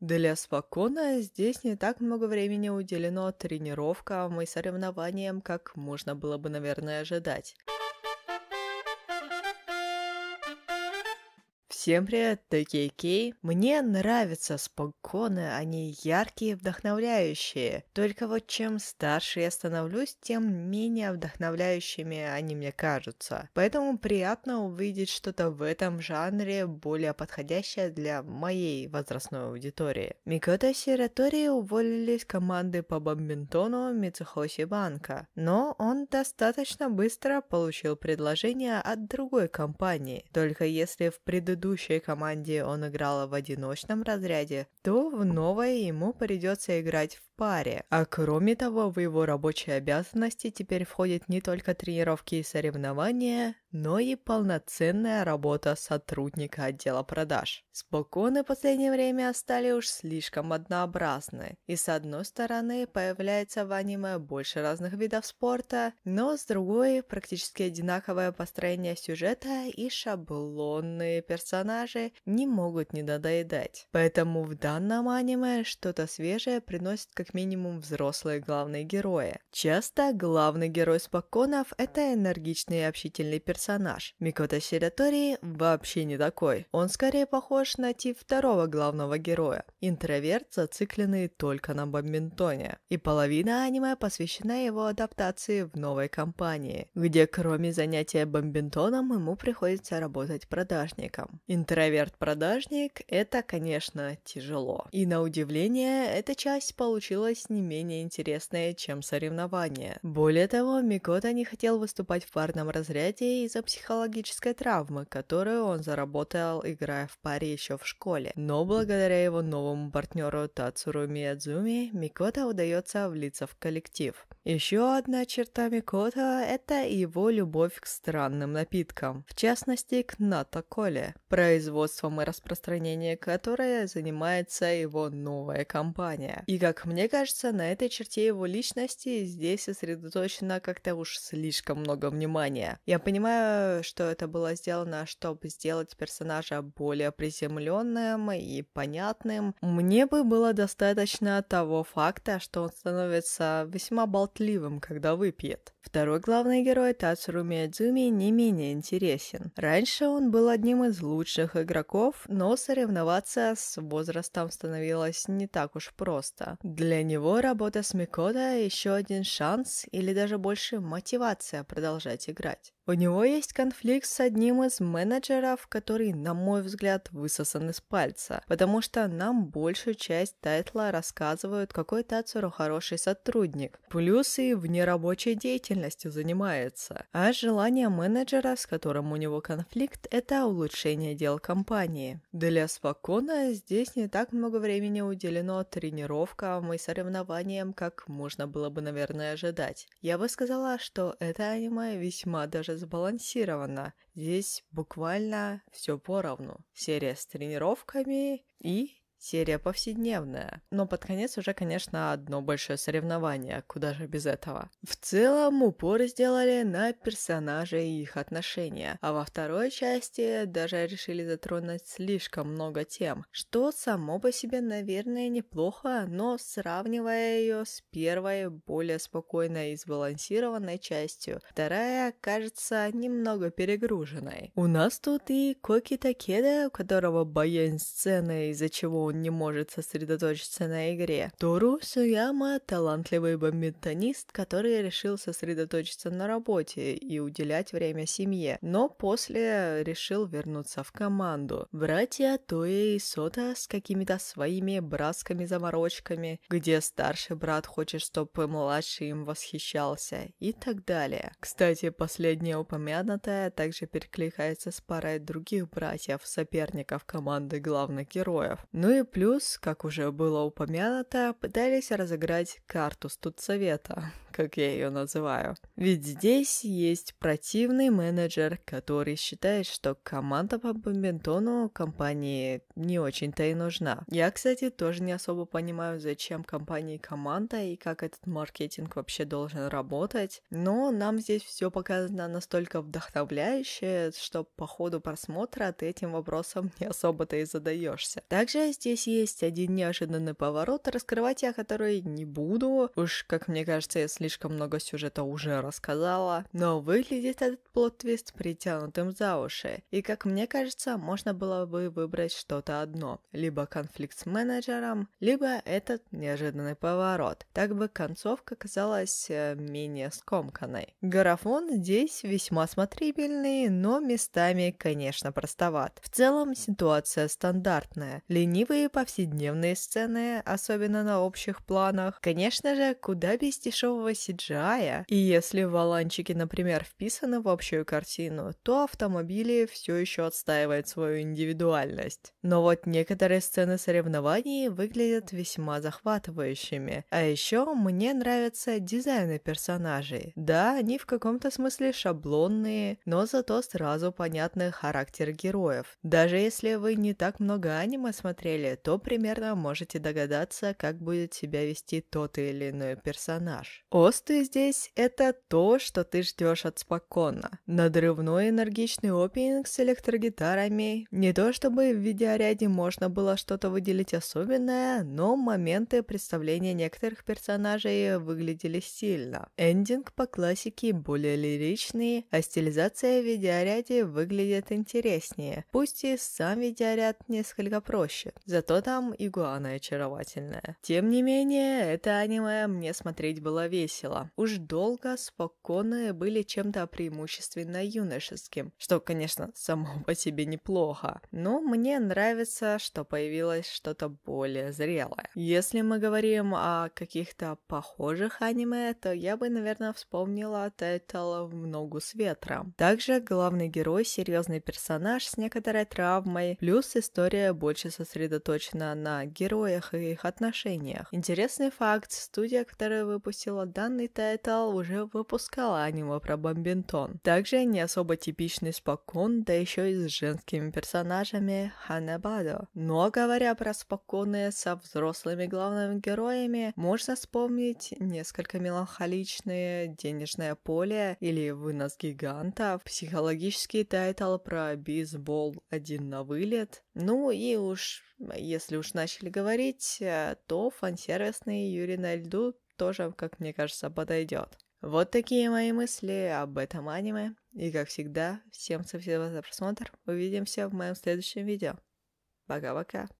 Для Спокона здесь не так много времени уделено тренировкам и соревнованиям, как можно было бы, наверное, ожидать. Всем привет, Токей Кей. Мне нравятся споконы, они яркие и вдохновляющие. Только вот чем старше я становлюсь, тем менее вдохновляющими они мне кажутся. Поэтому приятно увидеть что-то в этом жанре, более подходящее для моей возрастной аудитории. Микото Сиратори уволились команды по бадминтону Мицухоси Банка, но он достаточно быстро получил предложение от другой компании. Только если в предыдущем предыдущей команде он играл в одиночном разряде, то в новое ему придется играть в паре. А кроме того, в его рабочие обязанности теперь входят не только тренировки и соревнования, но и полноценная работа сотрудника отдела продаж. Споконы в последнее время стали уж слишком однообразны, и с одной стороны появляется в аниме больше разных видов спорта, но с другой практически одинаковое построение сюжета и шаблонные персонажи не могут не надоедать. Поэтому в данном аниме что-то свежее приносит как минимум взрослые главные герои. Часто главный герой Споконов – это энергичный и общительный персонаж, персонаж. Микото Сиратори вообще не такой. Он скорее похож на тип второго главного героя. Интроверт, зацикленный только на бадминтоне. И половина аниме посвящена его адаптации в новой компании, где кроме занятия бомбинтоном ему приходится работать продажником. Интроверт-продажник — это, конечно, тяжело. И на удивление, эта часть получилась не менее интересная, чем соревнования. Более того, Микота не хотел выступать в парном разряде из из-за психологической травмы, которую он заработал, играя в паре еще в школе. Но благодаря его новому партнеру Тацуру Миядзуми, Микота удается влиться в коллектив. Еще одна черта Микота – это его любовь к странным напиткам, в частности к натоколе, производством и распространением которой занимается его новая компания. И как мне кажется, на этой черте его личности здесь сосредоточено как-то уж слишком много внимания. Я понимаю, Наверное, что это было сделано, чтобы сделать персонажа более приземленным и понятным. Мне бы было достаточно того факта, что он становится весьма болтливым, когда выпьет. Второй главный герой Тацуру Миядзуми не менее интересен. Раньше он был одним из лучших игроков, но соревноваться с возрастом становилось не так уж просто. Для него работа с Микода еще один шанс или даже больше мотивация продолжать играть. У него есть конфликт с одним из менеджеров, который, на мой взгляд, высосан из пальца, потому что нам большую часть тайтла рассказывают, какой Тацуру хороший сотрудник, плюсы в нерабочей деятельностью занимается. А желание менеджера, с которым у него конфликт, это улучшение дел компании. Для Спокона здесь не так много времени уделено тренировкам и соревнованиям, как можно было бы, наверное, ожидать. Я бы сказала, что это аниме весьма даже более сбалансировано. Здесь буквально все поровну. Серия с тренировками и Серия повседневная, но под конец уже, конечно, одно большое соревнование, куда же без этого. В целом упор сделали на персонажей и их отношения, а во второй части даже решили затронуть слишком много тем, что само по себе, наверное, неплохо, но сравнивая ее с первой, более спокойной и сбалансированной частью, вторая кажется немного перегруженной. У нас тут и Коки Такеда, у которого боязнь сцены, из-за чего он он не может сосредоточиться на игре. Тору Суяма – талантливый бомбинтонист, который решил сосредоточиться на работе и уделять время семье, но после решил вернуться в команду. Братья Тоя и Сота с какими-то своими братскими-заморочками, где старший брат хочет, чтобы младший им восхищался, и так далее. Кстати, последнее упомянутое также перекликается с парой других братьев, соперников команды главных героев. Ну мы плюс, как уже было упомянуто, пытались разыграть карту студсовета как я ее называю. Ведь здесь есть противный менеджер, который считает, что команда по бомбинтону компании не очень-то и нужна. Я, кстати, тоже не особо понимаю, зачем компании команда и как этот маркетинг вообще должен работать, но нам здесь все показано настолько вдохновляюще, что по ходу просмотра ты этим вопросом не особо-то и задаешься. Также здесь есть один неожиданный поворот, раскрывать я который не буду. Уж, как мне кажется, если слишком много сюжета уже рассказала, но выглядит этот плод-твист притянутым за уши, и, как мне кажется, можно было бы выбрать что-то одно, либо конфликт с менеджером, либо этот неожиданный поворот, так бы концовка казалась э, менее скомканной. Графон здесь весьма смотрибельный, но местами, конечно, простоват. В целом ситуация стандартная, ленивые повседневные сцены, особенно на общих планах, конечно же, куда без дешевого CGI. И если валанчики, например, вписаны в общую картину, то автомобили все еще отстаивают свою индивидуальность. Но вот некоторые сцены соревнований выглядят весьма захватывающими. А еще мне нравятся дизайны персонажей. Да, они в каком-то смысле шаблонные, но зато сразу понятны характер героев. Даже если вы не так много аниме смотрели, то примерно можете догадаться, как будет себя вести тот или иной персонаж. Осту здесь — это то, что ты ждешь от спокона. Надрывной энергичный опенинг с электрогитарами. Не то чтобы в видеоряде можно было что-то выделить особенное, но моменты представления некоторых персонажей выглядели сильно. Эндинг по классике более лиричный, а стилизация в видеоряде выглядит интереснее. Пусть и сам видеоряд несколько проще, зато там игуана очаровательная. Тем не менее, это аниме мне смотреть было весело весело. Уж долго спокойные были чем-то преимущественно юношеским, что, конечно, само по себе неплохо, но мне нравится, что появилось что-то более зрелое. Если мы говорим о каких-то похожих аниме, то я бы, наверное, вспомнила тайтл «В ногу с ветром». Также главный герой — серьезный персонаж с некоторой травмой, плюс история больше сосредоточена на героях и их отношениях. Интересный факт, студия, которая выпустила данный тайтл уже выпускала аниме про бомбинтон. Также не особо типичный спокон, да еще и с женскими персонажами Ханебадо. Но говоря про споконы со взрослыми главными героями, можно вспомнить несколько меланхоличные «Денежное поле» или «Вынос гигантов», психологический тайтл про бейсбол «Один на вылет», ну и уж если уж начали говорить, э, то фансервисный Юрий на льду тоже, как мне кажется, подойдет. Вот такие мои мысли об этом аниме. И как всегда, всем спасибо за просмотр. Увидимся в моем следующем видео. Пока-пока.